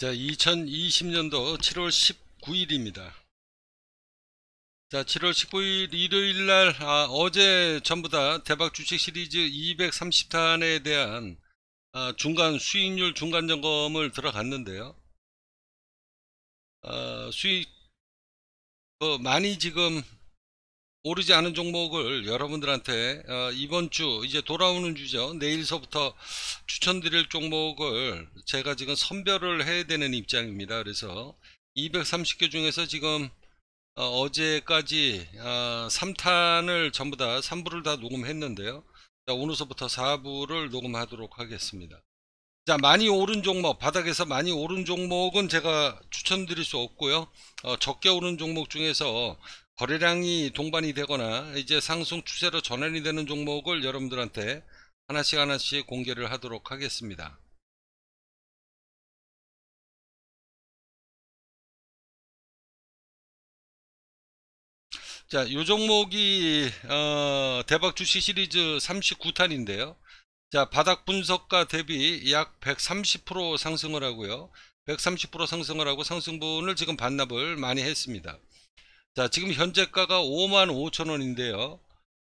자, 2020년도 7월 19일입니다. 자, 7월 19일 일요일 날 아, 어제 전부 다 대박 주식 시리즈 230탄에 대한 아, 중간 수익률 중간 점검을 들어갔는데요. 아, 수익 어, 많이 지금 오르지 않은 종목을 여러분들한테 어, 이번 주 이제 돌아오는 주죠 내일서부터 추천드릴 종목을 제가 지금 선별을 해야 되는 입장입니다 그래서 230개 중에서 지금 어, 제까지 어, 3탄을 전부 다 3부를 다 녹음했는데요 자, 오늘서부터 4부를 녹음하도록 하겠습니다 자 많이 오른 종목 바닥에서 많이 오른 종목은 제가 추천드릴 수 없고요 어, 적게 오른 종목 중에서 거래량이 동반이 되거나 이제 상승 추세로 전환이 되는 종목을 여러분들한테 하나씩 하나씩 공개를 하도록 하겠습니다. 자, 이 종목이 어, 대박 주식 시리즈 39탄인데요. 자, 바닥 분석과 대비 약 130% 상승을 하고요. 130% 상승을 하고 상승분을 지금 반납을 많이 했습니다. 자 지금 현재가가 5만 5천원인데요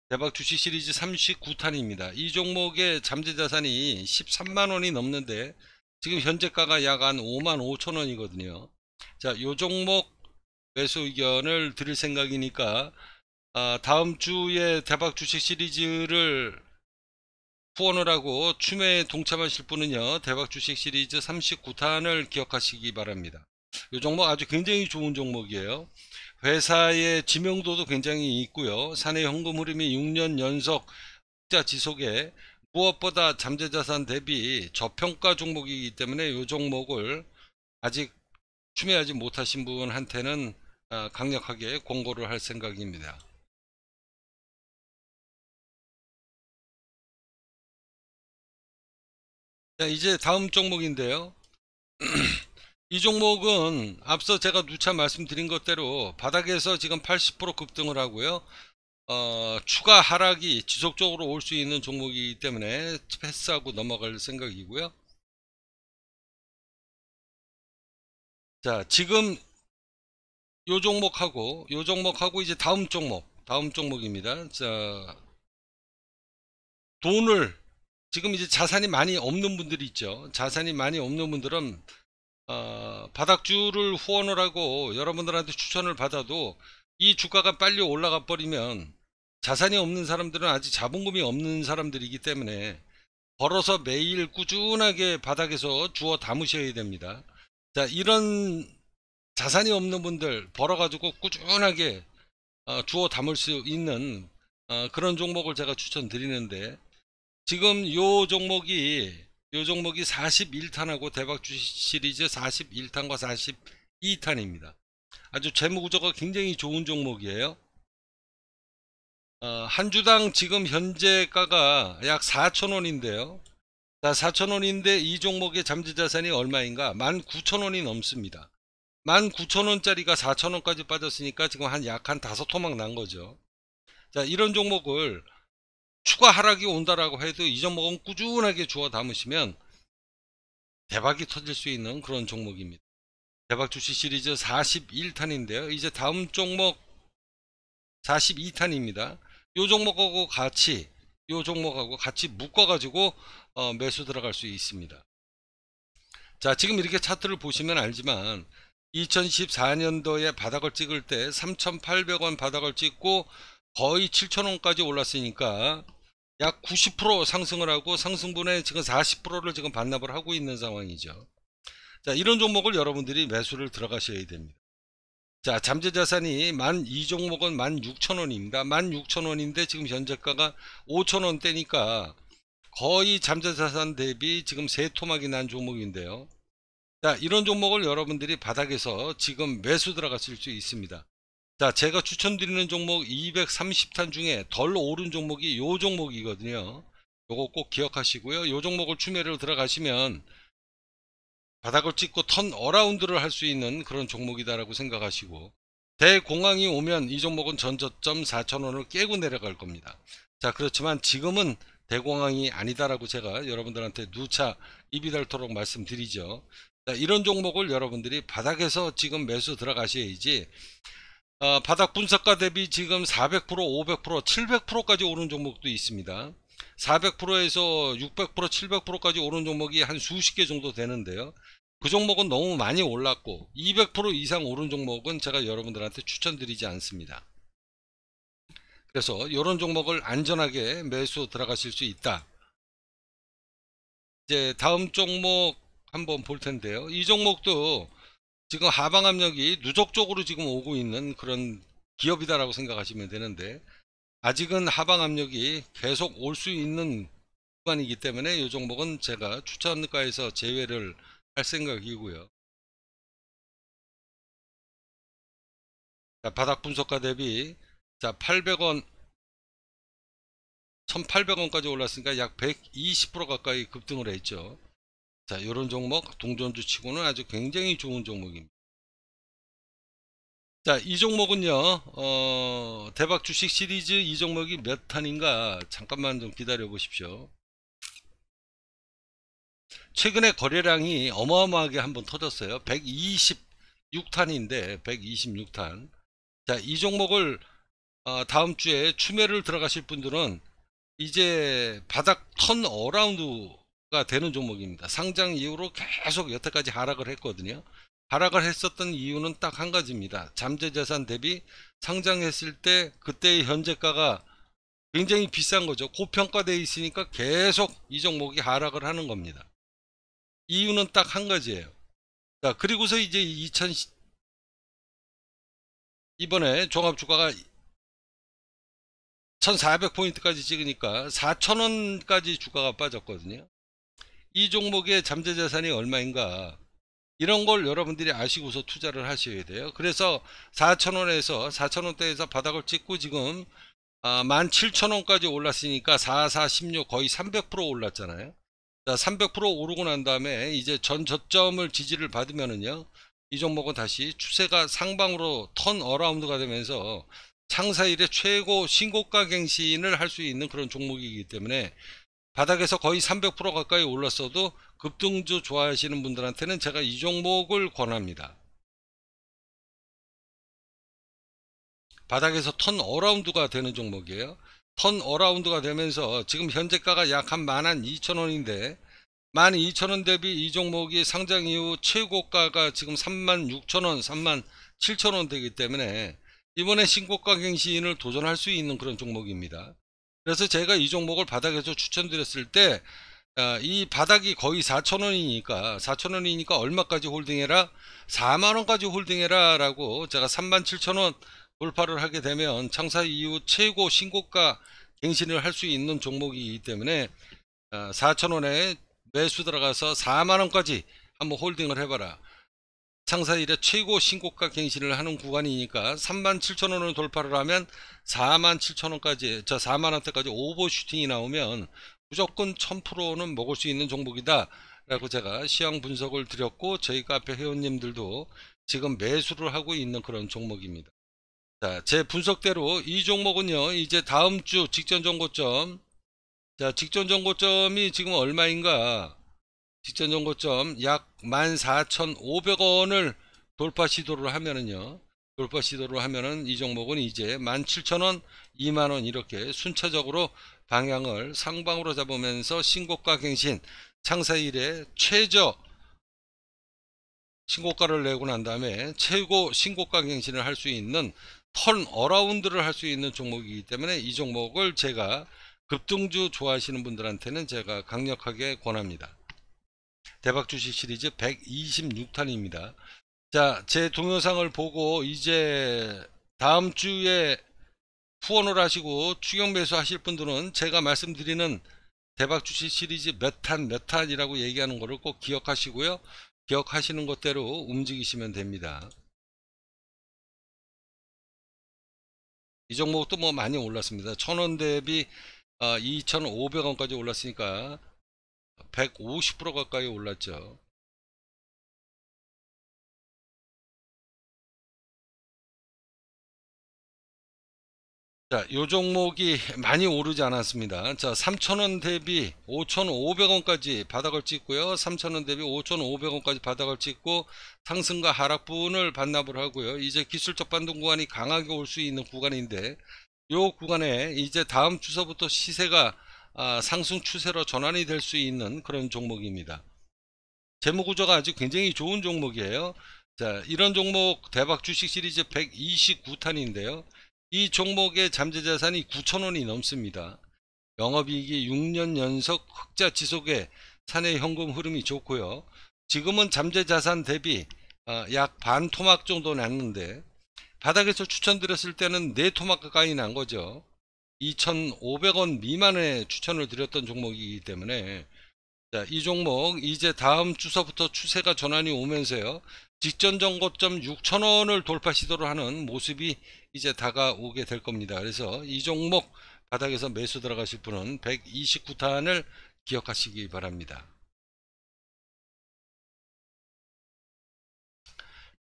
대박 주식 시리즈 39탄입니다 이 종목의 잠재자산이 13만원이 넘는데 지금 현재가가 약한 5만 5천원이거든요 자요 종목 매수 의견을 드릴 생각이니까 아, 다음 주에 대박 주식 시리즈를 후원을 하고 추매에 동참하실 분은요 대박 주식 시리즈 39탄을 기억하시기 바랍니다 이 종목 아주 굉장히 좋은 종목이에요 회사의 지명도도 굉장히 있고요. 사내 현금 흐름이 6년 연속 흑자 지속에 무엇보다 잠재자산 대비 저평가 종목이기 때문에 이 종목을 아직 추매하지 못하신 분한테는 아, 강력하게 권고를 할 생각입니다. 자, 이제 다음 종목인데요. 이 종목은 앞서 제가 누차 말씀드린 것대로 바닥에서 지금 80% 급등을 하고요. 어, 추가 하락이 지속적으로 올 수 있는 종목이기 때문에 패스하고 넘어갈 생각이고요. 자, 지금 요 종목하고 요 종목하고 이제 다음 종목, 다음 종목입니다. 자, 돈을 지금 이제 자산이 많이 없는 분들이 있죠. 자산이 많이 없는 분들은 어, 바닥주를 후원을 하고 여러분들한테 추천을 받아도 이 주가가 빨리 올라가 버리면 자산이 없는 사람들은 아직 자본금이 없는 사람들이기 때문에 벌어서 매일 꾸준하게 바닥에서 주워 담으셔야 됩니다. 자, 이런 자산이 없는 분들 벌어가지고 꾸준하게 어, 주워 담을 수 있는 어, 그런 종목을 제가 추천드리는데 지금 요 종목이 요 종목이 41탄하고 대박 주식 시리즈 41탄과 42탄입니다. 아주 재무 구조가 굉장히 좋은 종목이에요. 어, 한 주당 지금 현재가가 약4천원인데요4천원인데이 종목의 잠재 자산이 얼마인가? 19,000원이 넘습니다. 19,000원짜리가 4,000원까지 빠졌으니까 지금 한 약한 한 다섯 토막 난 거죠. 자, 이런 종목을 추가 하락이 온다라고 해도 이전 먹은 꾸준하게 주워 담으시면 대박이 터질 수 있는 그런 종목입니다. 대박 주식 시리즈 41탄인데요. 이제 다음 종목 42탄입니다. 요 종목하고 같이 요 종목하고 같이 묶어가지고 어, 매수 들어갈 수 있습니다. 자 지금 이렇게 차트를 보시면 알지만 2014년도에 바닥을 찍을 때 3,800원 바닥을 찍고 거의 7,000원까지 올랐으니까 약90% 상승을 하고 상승분의 지금 40%를 지금 반납을 하고 있는 상황이죠. 자, 이런 종목을 여러분들이 매수를 들어가셔야 됩니다. 자, 잠재 자산이 만 이 종목은 16,000원입니다. 만6 0 0 0원인데 지금 현재가가 5,000원대니까 거의 잠재 자산 대비 지금 세 토막이 난 종목인데요. 자, 이런 종목을 여러분들이 바닥에서 지금 매수 들어가실 수 있습니다. 자, 제가 추천드리는 종목 230탄 중에 덜 오른 종목이 요 종목이거든요. 요거 꼭 기억하시고요. 요 종목을 추매를 들어가시면 바닥을 찍고 턴 어라운드를 할 수 있는 그런 종목이다라고 생각하시고 대공황이 오면 이 종목은 전저점 4천원을 깨고 내려갈 겁니다. 자, 그렇지만 지금은 대공황이 아니다라고 제가 여러분들한테 누차 입이 닳도록 말씀드리죠. 자, 이런 종목을 여러분들이 바닥에서 지금 매수 들어가셔야지 어, 바닥 분석가 대비 지금 400% 500% 700%까지 오른 종목도 있습니다 400%에서 600% 700%까지 오른 종목이 한 수십 개 정도 되는데요 그 종목은 너무 많이 올랐고 200% 이상 오른 종목은 제가 여러분들한테 추천드리지 않습니다 그래서 이런 종목을 안전하게 매수 들어가실 수 있다 이제 다음 종목 한번 볼 텐데요 이 종목도 지금 하방 압력이 누적적으로 지금 오고 있는 그런 기업이다라고 생각하시면 되는데 아직은 하방 압력이 계속 올 수 있는 구간이기 때문에 이 종목은 제가 추천가에서 제외를 할 생각이고요. 자, 바닥 분석가 대비 자 800원 1800원까지 올랐으니까 약 120% 가까이 급등을 했죠. 자, 이런 종목 동전주 치고는 아주 굉장히 좋은 종목입니다. 자, 이 종목은요. 어, 대박 주식 시리즈 이 종목이 몇 탄인가 잠깐만 좀 기다려 보십시오. 최근에 거래량이 어마어마하게 한번 터졌어요. 126탄인데 126탄. 자, 이 종목을 어, 다음 주에 추매를 들어가실 분들은 이제 바닥 턴 어라운드 되는 종목입니다. 상장 이후로 계속 여태까지 하락을 했거든요. 하락을 했었던 이유는 딱 한 가지입니다. 잠재자산 대비 상장했을 때 그때의 현재가가 굉장히 비싼 거죠. 고평가돼 있으니까 계속 이 종목이 하락을 하는 겁니다. 이유는 딱 한 가지예요. 자, 그리고서 이제 2000 이번에 종합 주가가 1400포인트까지 찍으니까 4000원까지 주가가 빠졌거든요. 이 종목의 잠재 자산이 얼마인가 이런 걸 여러분들이 아시고서 투자를 하셔야 돼요. 그래서 4천원에서 4천원대에서 바닥을 찍고 지금 17,000원까지 아, 올랐으니까 4, 4, 16 거의 300% 올랐잖아요. 300% 오르고 난 다음에 이제 전 저점을 지지를 받으면은요. 이 종목은 다시 추세가 상방으로 턴 어라운드가 되면서 창사 일의 최고 신고가 갱신을 할 수 있는 그런 종목이기 때문에 바닥에서 거의 300% 가까이 올랐어도 급등주 좋아하시는 분들한테는 제가 이 종목을 권합니다. 바닥에서 턴 어라운드가 되는 종목이에요. 턴 어라운드가 되면서 지금 현재가가 약한 만 한 2천원인데 만 2천원 대비 이 종목이 상장 이후 최고가가 지금 3 6 0 0 0원3 7 0 0 0원 되기 때문에 이번에 신고가 갱신을 도전할 수 있는 그런 종목입니다. 그래서 제가 이 종목을 바닥에서 추천드렸을 때이 아, 바닥이 거의 4천원이니까 4천원이니까 얼마까지 홀딩해라 4만원까지 홀딩해라 라고 제가 3 7 0 0 0원 돌파를 하게 되면 창사 이후 최고 신고가 갱신을 할 수 있는 종목이기 때문에 4천원에 아, 매수 들어가서 4만원까지 한번 홀딩을 해봐라 상사일에 최고 신고가 갱신을 하는 구간이니까 37,000원을 돌파를 하면 47,000원까지 저 4만원대까지 오버슈팅이 나오면 무조건 1000%는 먹을 수 있는 종목이다 라고 제가 시황 분석을 드렸고 저희 카페 회원님들도 지금 매수를 하고 있는 그런 종목입니다 자, 제 분석대로 이 종목은요 이제 다음 주 직전 정고점 자 직전 정고점이 지금 얼마인가 직전 정고점 약 14,500원을 돌파 시도를 하면은요. 돌파 시도를 하면은 이 종목은 이제 17,000원, 2만원 이렇게 순차적으로 방향을 상방으로 잡으면서 신고가 갱신 창사 일에 최저 신고가를 내고 난 다음에 최고 신고가 갱신을 할 수 있는 턴 어라운드를 할 수 있는 종목이기 때문에 이 종목을 제가 급등주 좋아하시는 분들한테는 제가 강력하게 권합니다. 대박 주식 시리즈 126탄입니다. 자, 제 동영상을 보고 이제 다음 주에 후원을 하시고 추경 매수 하실 분들은 제가 말씀드리는 대박 주식 시리즈 몇 탄 몇 탄이라고 얘기하는 것을 꼭 기억하시고요. 기억하시는 것대로 움직이시면 됩니다. 이 종목도 뭐 많이 올랐습니다. 천 원 대비 2,500원까지 아, 올랐으니까 150% 가까이 올랐죠. 자, 요 종목이 많이 오르지 않았습니다. 자, 3,000원 대비 5,500원까지 바닥을 찍고요. 3,000원 대비 5,500원까지 바닥을 찍고 상승과 하락분을 반납을 하고요. 이제 기술적 반동 구간이 강하게 올 수 있는 구간인데 요 구간에 이제 다음 주서부터 시세가 아, 상승 추세로 전환이 될 수 있는 그런 종목입니다. 재무 구조가 아주 굉장히 좋은 종목이에요. 자, 이런 종목 대박 주식 시리즈 129탄인데요. 이 종목의 잠재 자산이 9천원이 넘습니다. 영업이익이 6년 연속 흑자 지속에 사내 현금 흐름이 좋고요. 지금은 잠재 자산 대비 아, 약반 토막 정도 났는데 바닥에서 추천드렸을 때는 4토막 가까이 난 거죠. 2,500원 미만의 추천을 드렸던 종목이기 때문에 자, 이 종목 이제 다음 주서부터 추세가 전환이 오면서요. 직전 정고점 6천원을 돌파 시도를 하는 모습이 이제 다가오게 될 겁니다. 그래서 이 종목 바닥에서 매수 들어가실 분은 129탄을 기억하시기 바랍니다.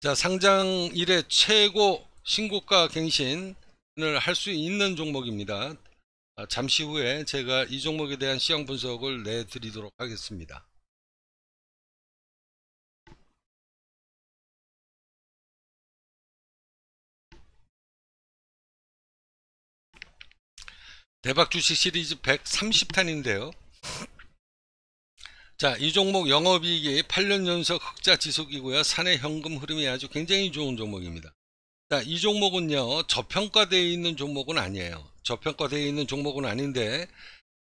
자, 상장 일의 최고 신고가 갱신 오늘 할 수 있는 종목입니다. 아, 잠시 후에 제가 이 종목에 대한 시황 분석을 내드리도록 하겠습니다. 대박 주식 시리즈 130탄인데요. 자, 이 종목 영업이익이 8년 연속 흑자 지속이고요. 사내 현금 흐름이 아주 굉장히 좋은 종목입니다. 이 종목은요 저평가되어 있는 종목은 아니에요 저평가되어 있는 종목은 아닌데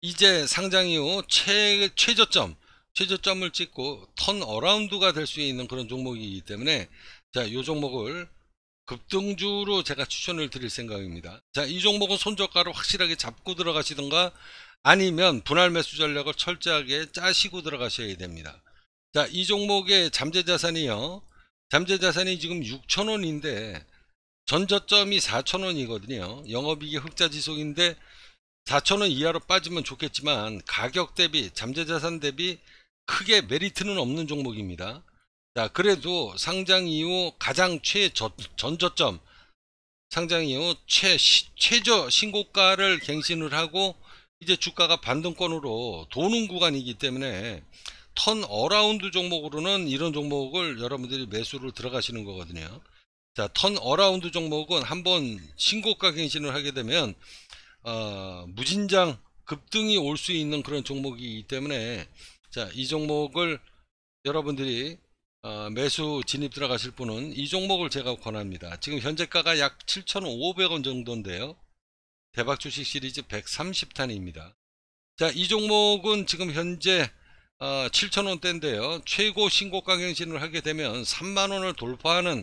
이제 상장 이후 최, 최저점 최저점을 찍고 턴 어라운드가 될 수 있는 그런 종목이기 때문에 자 이 종목을 급등주로 제가 추천을 드릴 생각입니다 자 이 종목은 손저가로 확실하게 잡고 들어가시던가 아니면 분할 매수 전략을 철저하게 짜시고 들어가셔야 됩니다 자 이 종목의 잠재자산이요 잠재자산이 지금 6천원인데 전저점이 4천원이거든요 영업이익이 흑자지속인데 4천원 이하로 빠지면 좋겠지만 가격 대비 잠재자산 대비 크게 메리트는 없는 종목입니다 자 그래도 상장 이후 가장 최저 전저점 상장 이후 최, 최저 신고가를 갱신을 하고 이제 주가가 반등권으로 도는 구간이기 때문에 턴 어라운드 종목으로는 이런 종목을 여러분들이 매수를 들어가시는 거거든요 자, 턴 어라운드 종목은 한번 신고가 갱신을 하게 되면 어, 무진장 급등이 올 수 있는 그런 종목이기 때문에 자, 이 종목을 여러분들이 어, 매수 진입 들어가실 분은 이 종목을 제가 권합니다. 지금 현재가가 약 7,500원 정도인데요. 대박 주식 시리즈 130탄입니다. 자, 이 종목은 지금 현재 어, 7,000원대인데요. 최고 신고가 갱신을 하게 되면 3만원을 돌파하는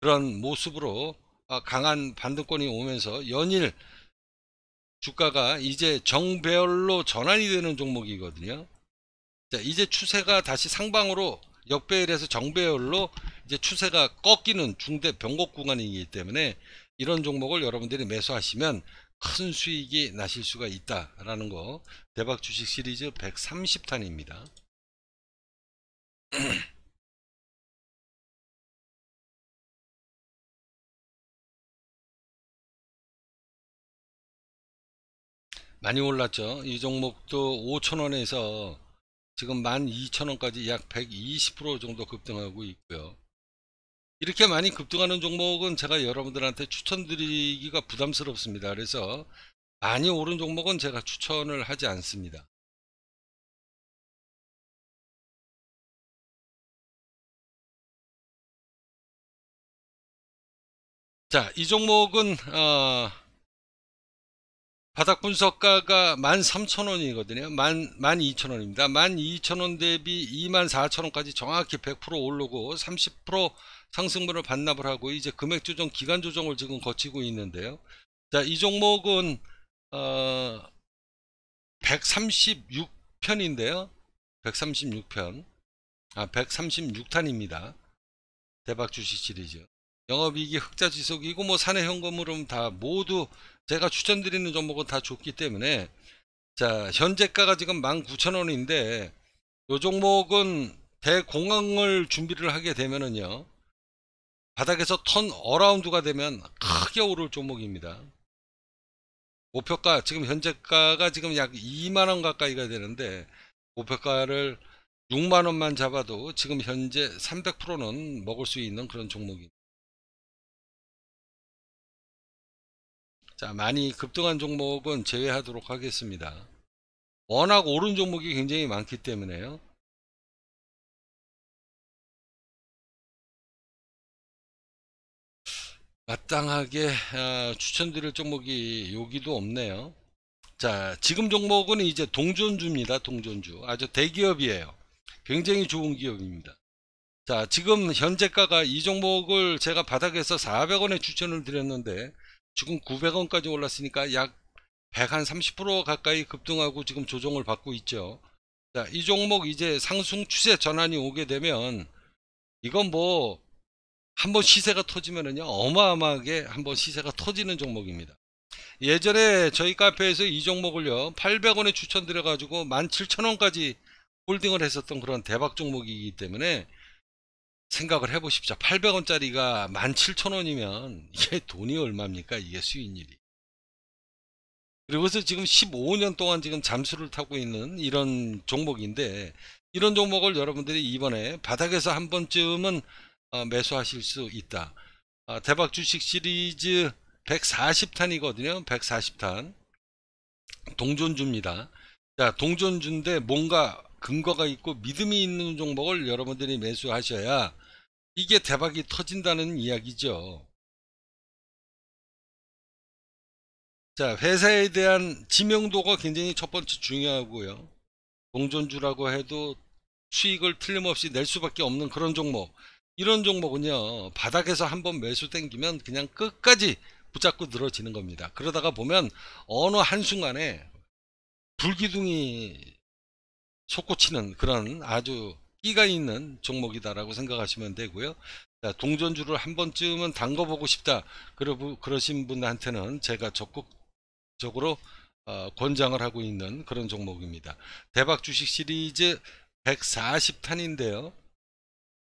그런 모습으로 아, 강한 반등권이 오면서 연일 주가가 이제 정배열로 전환이 되는 종목이거든요. 자, 이제 추세가 다시 상방으로 역배열에서 정배열로 이제 추세가 꺾이는 중대 변곡 구간이기 때문에 이런 종목을 여러분들이 매수하시면 큰 수익이 나실 수가 있다라는 거 대박 주식 시리즈 130탄입니다. 많이 올랐죠 이 종목도 5천원에서 지금 12,000원까지 약 120% 정도 급등하고 있고요 이렇게 많이 급등하는 종목은 제가 여러분들한테 추천드리기가 부담스럽습니다 그래서 많이 오른 종목은 제가 추천을 하지 않습니다 자, 이 종목은 어, 바닥 분석가가 13,000원이거든요. 12,000원입니다. 12,000원 대비 24,000원까지 정확히 100% 오르고 30% 상승분을 반납을 하고 이제 금액 조정 기간 조정을 지금 거치고 있는데요. 자, 이 종목은 어 136편인데요. 136편. 아, 136탄입니다. 대박 주식 시리즈. 영업이익이 흑자 지속이고 뭐 사내 현금으로 다 모두 제가 추천드리는 종목은 다 좋기 때문에 자 현재가가 지금 19,000원인데 이 종목은 대공황을 준비를 하게 되면은요 바닥에서 턴 어라운드가 되면 크게 오를 종목입니다 목표가 지금 현재가가 지금 약 2만원 가까이가 되는데 목표가를 6만원만 잡아도 지금 현재 300%는 먹을 수 있는 그런 종목입니다 자, 많이 급등한 종목은 제외하도록 하겠습니다. 워낙 오른 종목이 굉장히 많기 때문에요. 마땅하게 어, 추천드릴 종목이 여기도 없네요. 자, 지금 종목은 이제 동전주입니다. 동전주. 아주 대기업이에요. 굉장히 좋은 기업입니다. 자, 지금 현재가가 이 종목을 제가 바닥에서 400원에 추천을 드렸는데 지금 900원까지 올랐으니까 약 130% 가까이 급등하고 지금 조정을 받고 있죠. 자, 이 종목 이제 상승 추세 전환이 오게 되면 이건 뭐 한번 시세가 터지면은요 어마어마하게 한번 시세가 터지는 종목입니다. 예전에 저희 카페에서 이 종목을요 800원에 추천드려 가지고 17,000원까지 홀딩을 했었던 그런 대박 종목이기 때문에 생각을 해보십시오. 800원짜리가 17,000원이면 이게 돈이 얼마입니까? 이게 수익률이. 그리고서 지금 15년 동안 지금 잠수를 타고 있는 이런 종목인데 이런 종목을 여러분들이 이번에 바닥에서 한 번쯤은 어, 매수하실 수 있다. 어, 대박 주식 시리즈 140탄이거든요. 140탄. 동전주입니다. 자, 동전주인데 뭔가 근거가 있고 믿음이 있는 종목을 여러분들이 매수하셔야 이게 대박이 터진다는 이야기죠. 자, 회사에 대한 지명도가 굉장히 첫 번째 중요하고요. 공존주라고 해도 수익을 틀림없이 낼 수밖에 없는 그런 종목. 이런 종목은요, 바닥에서 한번 매수 땡기면 그냥 끝까지 붙잡고 늘어지는 겁니다. 그러다가 보면 어느 한순간에 불기둥이 솟구치는 그런 아주 끼가 있는 종목이다라고 생각하시면 되고요. 자, 동전주를 한 번쯤은 담궈보고 싶다. 그러, 그러신 분한테는 제가 적극적으로 어, 권장을 하고 있는 그런 종목입니다. 대박 주식 시리즈 140탄인데요.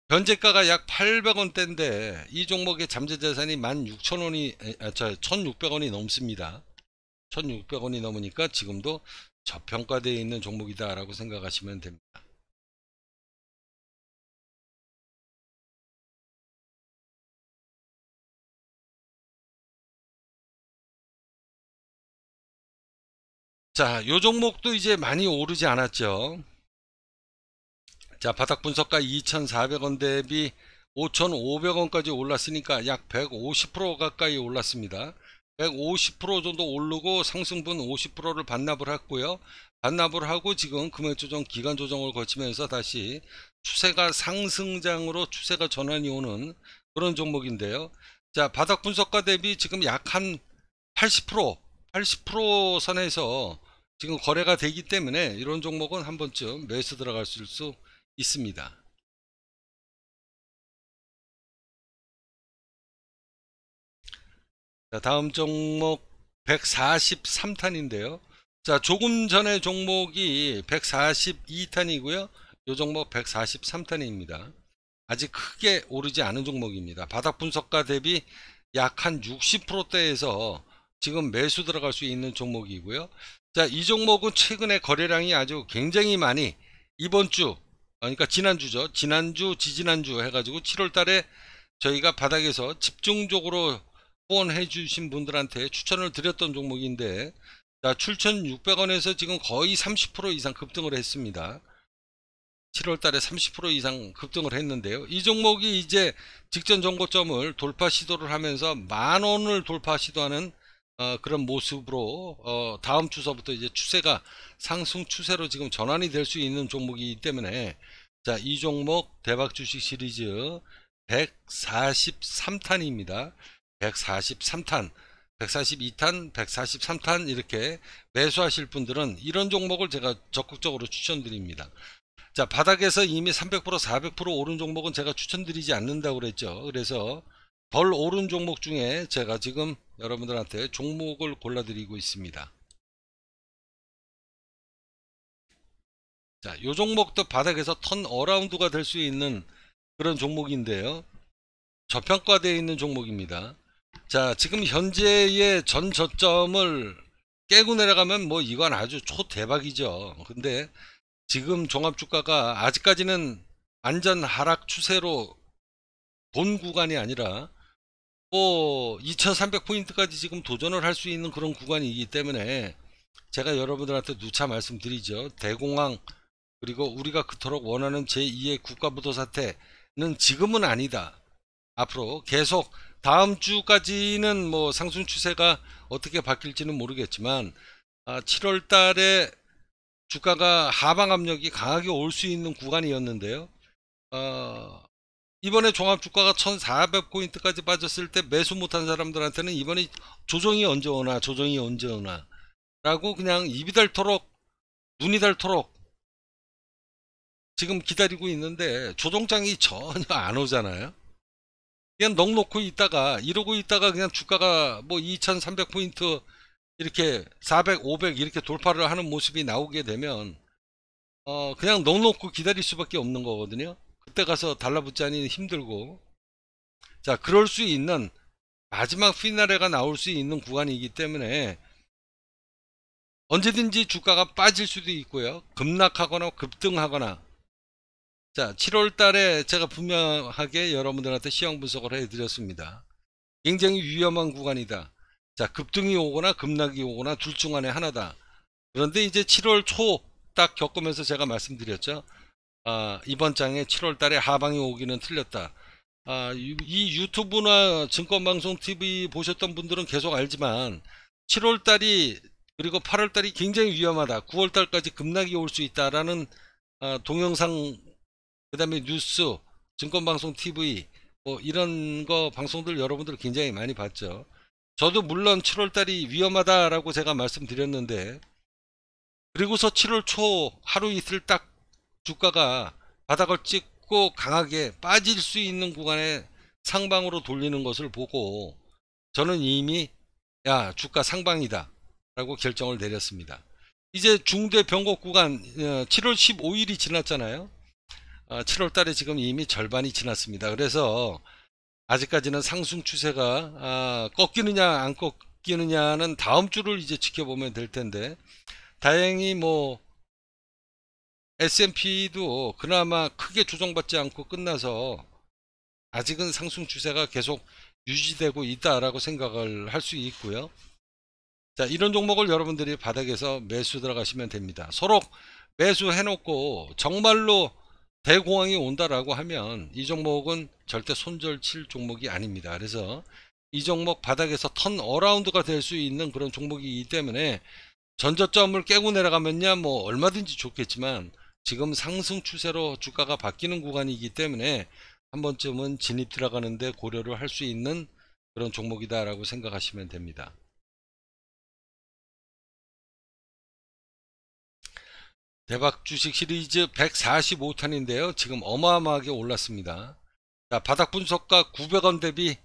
현재가가 약 800원대인데 이 종목의 잠재자산이 16,000원이 1,600원이 아, 넘습니다. 1,600원이 넘으니까 지금도 저평가되어 있는 종목이다라고 생각하시면 됩니다. 자, 요 종목도 이제 많이 오르지 않았죠. 자, 바닥 분석가 2,400원 대비 5,500원까지 올랐으니까 약 150% 가까이 올랐습니다. 150% 정도 오르고 상승분 50%를 반납을 했고요. 반납을 하고 지금 금액 조정 기간 조정을 거치면서 다시 추세가 상승장으로 추세가 전환이 오는 그런 종목인데요. 자, 바닥 분석가 대비 지금 약 한 80%, 80% 선에서 지금 거래가 되기 때문에 이런 종목은 한 번쯤 매수 들어갈 수 있습니다. 자, 다음 종목 143탄인데요. 자, 조금 전에 종목이 142탄이고요. 요 종목 143탄입니다. 아직 크게 오르지 않은 종목입니다. 바닥 분석가 대비 약한 60%대에서 지금 매수 들어갈 수 있는 종목이고요. 자, 이 종목은 최근에 거래량이 아주 굉장히 많이 이번 주 그러니까 지난주죠. 지난주, 지지난주 해가지고 7월 달에 저희가 바닥에서 집중적으로 후원해 주신 분들한테 추천을 드렸던 종목인데 자 7,600원에서 지금 거의 30% 이상 급등을 했습니다. 7월 달에 30% 이상 급등을 했는데요. 이 종목이 이제 직전 정고점을 돌파 시도를 하면서 만 원을 돌파 시도하는 어, 그런 모습으로 어, 다음 주서부터 이제 추세가 상승 추세로 지금 전환이 될 수 있는 종목이기 때문에 자이 종목 대박 주식 시리즈 143탄입니다. 143탄, 142탄, 143탄 이렇게 매수하실 분들은 이런 종목을 제가 적극적으로 추천드립니다. 자 바닥에서 이미 300% 400% 오른 종목은 제가 추천드리지 않는다고 그랬죠. 그래서 덜 오른 종목 중에 제가 지금 여러분들한테 종목을 골라드리고 있습니다. 자, 요 종목도 바닥에서 턴 어라운드가 될 수 있는 그런 종목인데요. 저평가되어 있는 종목입니다. 자, 지금 현재의 전 저점을 깨고 내려가면 뭐 이건 아주 초대박이죠. 근데 지금 종합주가가 아직까지는 안전 하락 추세로 본 구간이 아니라 뭐 2300포인트까지 지금 도전을 할 수 있는 그런 구간이기 때문에 제가 여러분들한테 누차 말씀드리죠. 대공황 그리고 우리가 그토록 원하는 제2의 국가부도 사태는 지금은 아니다. 앞으로 계속 다음 주까지는 뭐 상승 추세가 어떻게 바뀔지는 모르겠지만 7월 아, 달에 주가가 하방 압력이 강하게 올 수 있는 구간이었는데요. 어, 이번에 종합 주가가 1,400포인트까지 빠졌을 때 매수 못한 사람들한테는 이번에 조정이 언제 오나 조정이 언제 오나 라고 그냥 입이 닳도록 눈이 닳도록 지금 기다리고 있는데 조정장이 전혀 안 오잖아요. 그냥 넉 놓고 있다가 이러고 있다가 그냥 주가가 뭐 2300포인트 이렇게 400, 500 이렇게 돌파를 하는 모습이 나오게 되면 어 그냥 넉 놓고 기다릴 수밖에 없는 거거든요. 그때 가서 달라붙자니 힘들고 자 그럴 수 있는 마지막 피날레가 나올 수 있는 구간이기 때문에 언제든지 주가가 빠질 수도 있고요. 급락하거나 급등하거나 자, 7월 달에 제가 분명하게 여러분들한테 시황 분석을 해드렸습니다. 굉장히 위험한 구간이다. 자, 급등이 오거나 급락이 오거나 둘중 안에 하나다. 그런데 이제 7월 초 딱 겪으면서 제가 말씀드렸죠. 아, 이번 장에 7월 달에 하방이 오기는 틀렸다. 아, 이 유튜브나 증권방송 TV 보셨던 분들은 계속 알지만 7월 달이 그리고 8월 달이 굉장히 위험하다. 9월 달까지 급락이 올 수 있다라는 아, 동영상 그 다음에 뉴스, 증권방송 TV 뭐 이런 거 방송들 여러분들 굉장히 많이 봤죠. 저도 물론 7월달이 위험하다라고 제가 말씀드렸는데 그리고서 7월 초 하루 이틀 딱 주가가 바닥을 찍고 강하게 빠질 수 있는 구간에 상방으로 돌리는 것을 보고 저는 이미 야 주가 상방이다 라고 결정을 내렸습니다. 이제 중대 변곡 구간 7월 어, 15일이 지났잖아요. 7월 어, 달에 지금 이미 절반이 지났습니다. 그래서 아직까지는 상승 추세가 아, 꺾이느냐 안 꺾이느냐는 다음 주를 이제 지켜보면 될 텐데 다행히 뭐 S&P도 그나마 크게 조정받지 않고 끝나서 아직은 상승 추세가 계속 유지되고 있다라고 생각을 할 수 있고요. 자, 이런 종목을 여러분들이 바닥에서 매수 들어가시면 됩니다. 소록 매수 해놓고 정말로 대공황이 온다라고 하면 이 종목은 절대 손절칠 종목이 아닙니다. 그래서 이 종목 바닥에서 턴 어라운드가 될 수 있는 그런 종목이기 때문에 전저점을 깨고 내려가면요뭐 얼마든지 좋겠지만 지금 상승 추세로 주가가 바뀌는 구간이기 때문에 한 번쯤은 진입 들어가는데 고려를 할 수 있는 그런 종목이다라고 생각하시면 됩니다. 대박 주식 시리즈 145탄인데요. 지금 어마어마하게 올랐습니다. 자, 바닥 분석가 900원 대비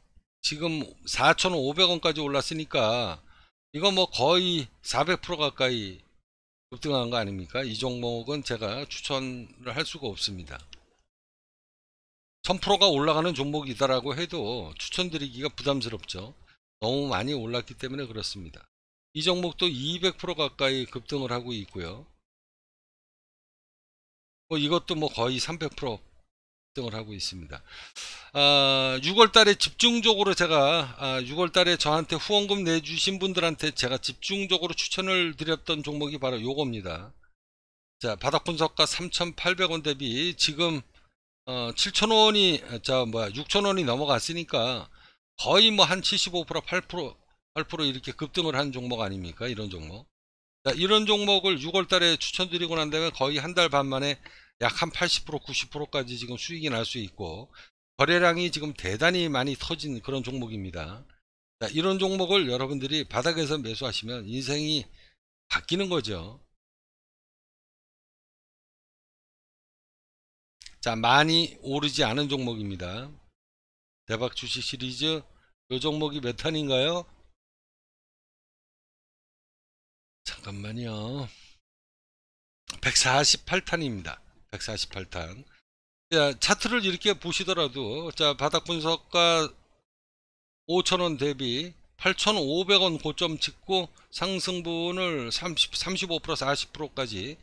지금 4,500원까지 올랐으니까 이거 뭐 거의 400% 가까이 급등한 거 아닙니까? 이 종목은 제가 추천을 할 수가 없습니다. 1000%가 올라가는 종목이다라고 해도 추천드리기가 부담스럽죠. 너무 많이 올랐기 때문에 그렇습니다. 이 종목도 200% 가까이 급등을 하고 있고요. 뭐 이것도 뭐 거의 300% 등을 하고 있습니다. 아, 6월 달에 집중적으로 제가 아, 6월 달에 저한테 후원금 내주신 분들한테 제가 집중적으로 추천을 드렸던 종목이 바로 요겁니다. 자, 바닥 분석가 3,800원 대비 지금 어, 7,000원이 자, 뭐야, 6,000원이 넘어갔으니까 거의 뭐 한 75%, 8%, 8% 이렇게 급등을 한 종목 아닙니까? 이런 종목. 자, 그러니까 이런 종목을 6월 달에 추천드리고 난 다음에 거의 한 달 반 만에 약 한 80% 90%까지 지금 수익이 날 수 있고 거래량이 지금 대단히 많이 터진 그런 종목입니다. 자, 그러니까 이런 종목을 여러분들이 바닥에서 매수하시면 인생이 바뀌는 거죠. 자, 많이 오르지 않은 종목입니다. 대박 주식 시리즈 이 종목이 몇 탄인가요? 잠깐만요. 148탄입니다. 148탄. 자, 차트를 이렇게 보시더라도 자, 바닥 분석가 5천원 대비 8,500원 고점 찍고 상승분을 30, 35% 40%까지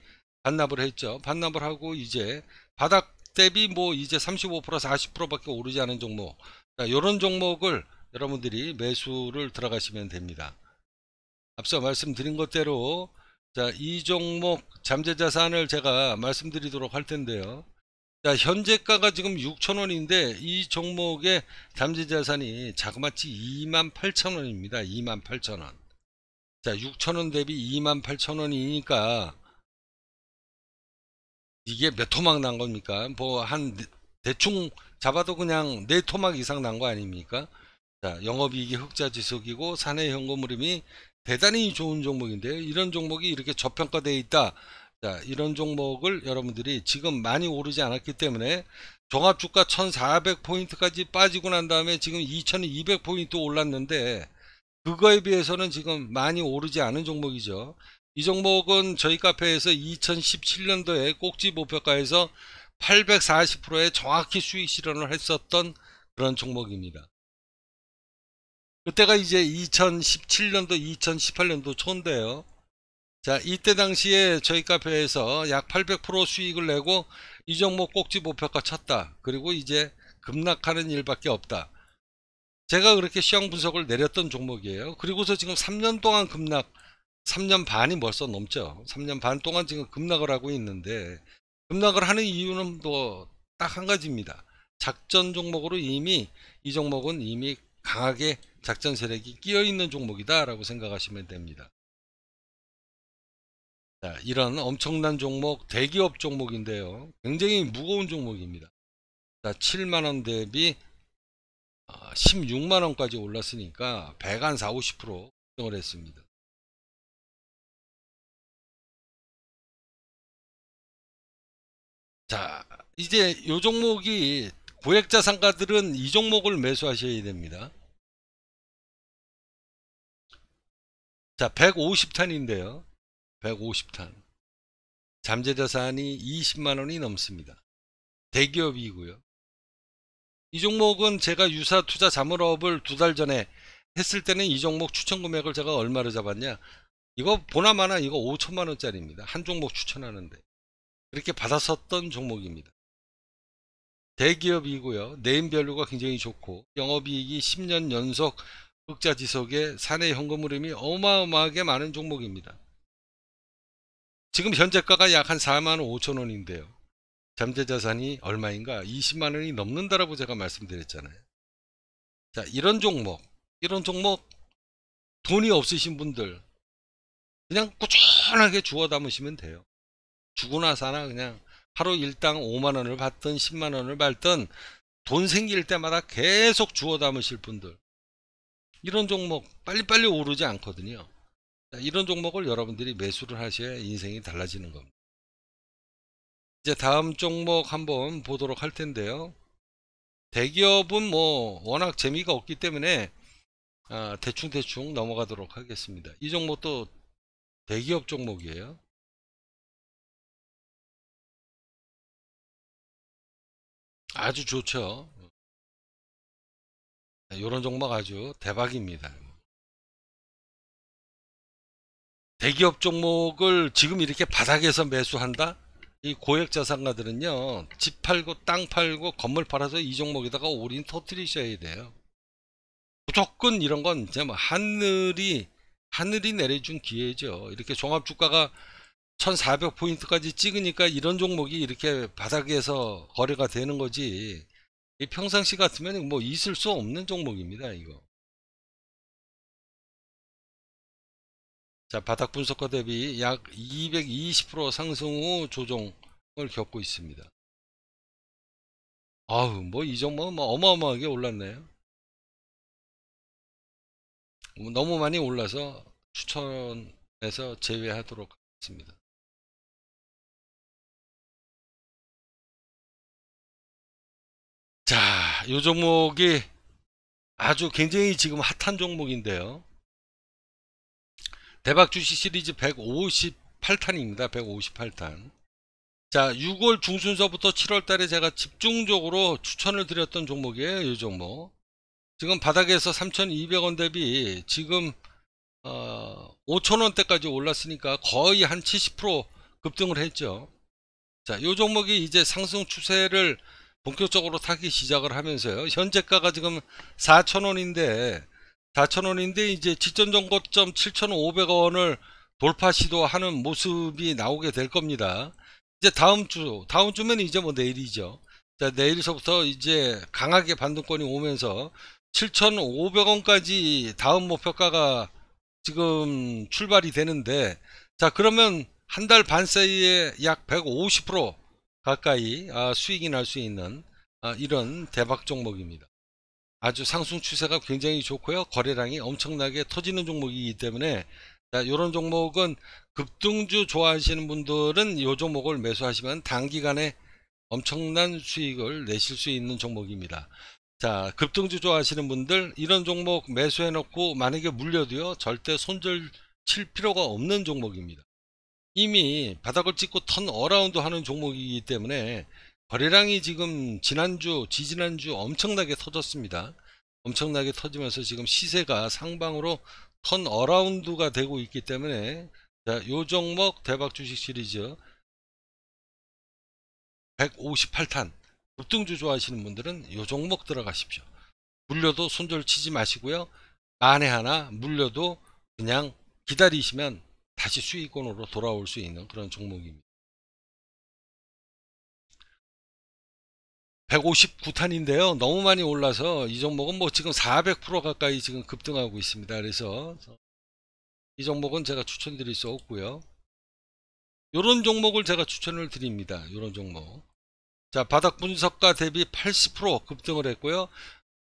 반납을 했죠. 반납을 하고 이제 바닥 대비 뭐 이제 35% 40%밖에 오르지 않은 종목. 자, 요런 종목을 여러분들이 매수를 들어가시면 됩니다. 앞서 말씀드린 것대로 자, 이 종목 잠재자산을 제가 말씀드리도록 할 텐데요. 자, 현재가가 지금 6천원인데 이 종목의 잠재자산이 자그마치 28,000원입니다. 28,000원. 자, 6천원 대비 28,000원이니까 이게 몇 토막 난 겁니까? 뭐한 네, 대충 잡아도 그냥 네 토막 이상 난 거 아닙니까? 자, 영업이익이 흑자 지속이고 사내 현금 흐름이 대단히 좋은 종목인데 이런 종목이 이렇게 저평가되어 있다. 자, 이런 종목을 여러분들이 지금 많이 오르지 않았기 때문에 종합주가 1400포인트까지 빠지고 난 다음에 지금 2200포인트 올랐는데 그거에 비해서는 지금 많이 오르지 않은 종목이죠. 이 종목은 저희 카페에서 2017년도에 꼭지 목표가에서 840%의 정확히 수익 실현을 했었던 그런 종목입니다. 그때가 이제 2017년도, 2018년도 초인데요. 자, 이때 당시에 저희 카페에서 약 800% 수익을 내고 이 종목 꼭지 목표가 쳤다. 그리고 이제 급락하는 일밖에 없다. 제가 그렇게 시황 분석을 내렸던 종목이에요. 그리고서 지금 3년 동안 급락, 3년 반이 벌써 넘죠. 3년 반 동안 지금 급락을 하고 있는데 급락을 하는 이유는 또 딱한 뭐 가지입니다. 작전 종목으로 이미 이 종목은 이미 강하게 작전 세력이 끼어 있는 종목이다라고 생각하시면 됩니다. 자, 이런 엄청난 종목, 대기업 종목인데요. 굉장히 무거운 종목입니다. 자, 7만원 대비 16만원까지 아, 올랐으니까 100한 4, 50% 급등을 했습니다. 자, 이제 이 종목이 고액자 상가들은 이 종목을 매수하셔야 됩니다. 자, 150탄인데요. 150탄. 잠재자산이 20만 원이 넘습니다. 대기업이고요. 이 종목은 제가 유사 투자 자물업을 두 달 전에 했을 때는 이 종목 추천 금액을 제가 얼마로 잡았냐? 이거 보나마나 이거 5천만 원짜리입니다. 한 종목 추천하는데 그렇게 받았었던 종목입니다. 대기업이고요. 네임 밸류가 굉장히 좋고 영업이익이 10년 연속 흑자지속의 사내 현금 흐름이 어마어마하게 많은 종목입니다. 지금 현재가가 약 한 4만 5천 원인데요. 잠재자산이 얼마인가 20만 원이 넘는다라고 제가 말씀드렸잖아요. 자 이런 종목 이런 종목 돈이 없으신 분들 그냥 꾸준하게 주워 담으시면 돼요. 주고나 사나 그냥 하루 일당 5만 원을 받든 10만 원을 받든 돈 생길 때마다 계속 주워 담으실 분들 이런 종목 빨리빨리 오르지 않거든요. 이런 종목을 여러분들이 매수를 하셔야 인생이 달라지는 겁니다. 이제 다음 종목 한번 보도록 할 텐데요. 대기업은 뭐 워낙 재미가 없기 때문에 아, 대충대충 넘어가도록 하겠습니다. 이 종목도 대기업 종목이에요. 아주 좋죠. 이런 네, 종목 아주 대박입니다. 대기업 종목을 지금 이렇게 바닥에서 매수한다? 이 고액 자산가들은요, 집 팔고 땅 팔고 건물 팔아서 이 종목에다가 올인 터트리셔야 돼요. 무조건 이런 건 이제 뭐 하늘이, 하늘이 내려준 기회죠. 이렇게 종합주가가 1400포인트까지 찍으니까 이런 종목이 이렇게 바닥에서 거래가 되는 거지. 이 평상시 같으면 뭐 있을 수 없는 종목입니다. 이거. 자, 바닥 분석과 대비 약 220% 상승 후 조정을 겪고 있습니다. 아우, 뭐 이 종목은 뭐 어마어마하게 올랐네요. 너무 많이 올라서 추천해서 제외하도록 하겠습니다. 자, 이 종목이 아주 굉장히 지금 핫한 종목인데요. 대박 주식 시리즈 158탄입니다. 158탄. 자, 6월 중순서부터 7월 달에 제가 집중적으로 추천을 드렸던 종목이에요. 이 종목. 지금 바닥에서 3,200원 대비 지금 어, 5,000원대까지 올랐으니까 거의 한 70% 급등을 했죠. 자, 이 종목이 이제 상승 추세를 본격적으로 타기 시작을 하면서요. 현재가가 지금 4천원인데 4천원인데 이제 직전정고점 7,500원을 돌파 시도하는 모습이 나오게 될 겁니다. 이제 다음 주, 다음 주면 이제 뭐 내일이죠. 자, 내일서부터 이제 강하게 반등권이 오면서 7,500원까지 다음 목표가가 지금 출발이 되는데 자 그러면 한 달 반 사이에 약150% 가까이 아, 수익이 날 수 있는 아, 이런 대박 종목입니다. 아주 상승 추세가 굉장히 좋고요. 거래량이 엄청나게 터지는 종목이기 때문에 이런 종목은 급등주 좋아하시는 분들은 이 종목을 매수하시면 단기간에 엄청난 수익을 내실 수 있는 종목입니다. 자, 급등주 좋아하시는 분들 이런 종목 매수해 놓고 만약에 물려도요. 절대 손절 칠 필요가 없는 종목입니다. 이미 바닥을 찍고 턴 어라운드 하는 종목이기 때문에 거래량이 지금 지난주 지지난주 엄청나게 터졌습니다 엄청나게 터지면서 지금 시세가 상방으로 턴 어라운드가 되고 있기 때문에 자, 요 종목 대박 주식 시리즈 158탄 급등주 좋아하시는 분들은 요 종목 들어가십시오 물려도 손절 치지 마시고요 만에 하나 물려도 그냥 기다리시면 다시 수익원으로 돌아올 수 있는 그런 종목입니다. 159탄인데요. 너무 많이 올라서 이 종목은 뭐 지금 400% 가까이 지금 급등하고 있습니다. 그래서 이 종목은 제가 추천드릴 수 없고요. 이런 종목을 제가 추천을 드립니다. 이런 종목. 자, 바닥 분석가 대비 80% 급등을 했고요.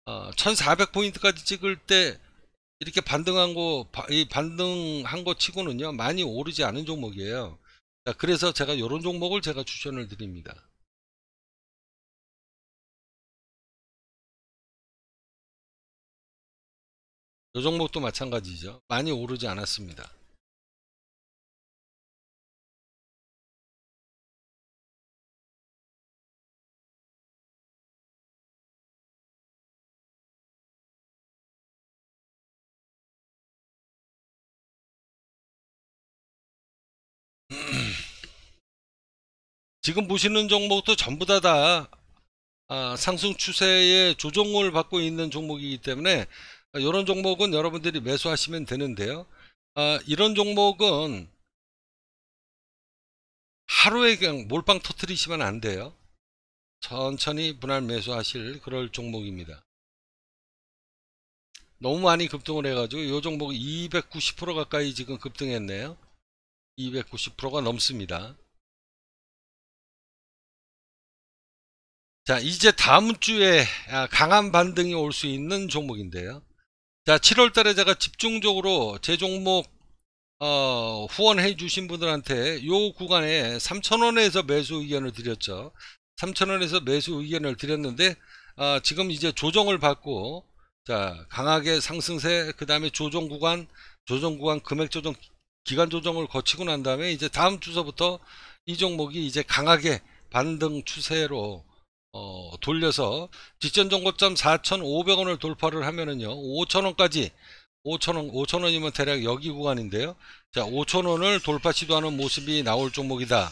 어, 1400포인트까지 찍을 때 이렇게 반등한 거, 이 반등한 거 치고는요, 많이 오르지 않은 종목이에요. 자, 그래서 제가 이런 종목을 제가 추천을 드립니다. 이 종목도 마찬가지죠. 많이 오르지 않았습니다. 지금 보시는 종목도 전부 다, 다 아, 상승 추세에 조정을 받고 있는 종목이기 때문에 아, 이런 종목은 여러분들이 매수하시면 되는데요. 아, 이런 종목은 하루에 그냥 몰빵 터트리시면 안 돼요. 천천히 분할 매수하실 그럴 종목입니다. 너무 많이 급등을 해가지고 이 종목 290% 가까이 지금 급등했네요. 290%가 넘습니다. 자 이제 다음 주에 아, 강한 반등이 올 수 있는 종목인데요 자 7월 달에 제가 집중적으로 제 종목 어, 후원해 주신 분들한테 요 구간에 3천원에서 매수 의견을 드렸죠 3천원에서 매수 의견을 드렸는데 어, 지금 이제 조정을 받고 자 강하게 상승세 그 다음에 조정 구간 조정 구간 금액 조정 기간 조정을 거치고 난 다음에 이제 다음 주서부터 이 종목이 이제 강하게 반등 추세로 어, 돌려서 직전 정고점 4,500원을 돌파를 하면은요 5,000원까지 5,000원 5,000원이면 대략 여기 구간인데요. 자 5,000원을 돌파 시도하는 모습이 나올 종목이다.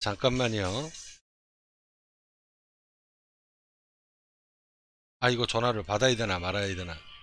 잠깐만요. 아 이거 전화를 받아야 되나 말아야 되나?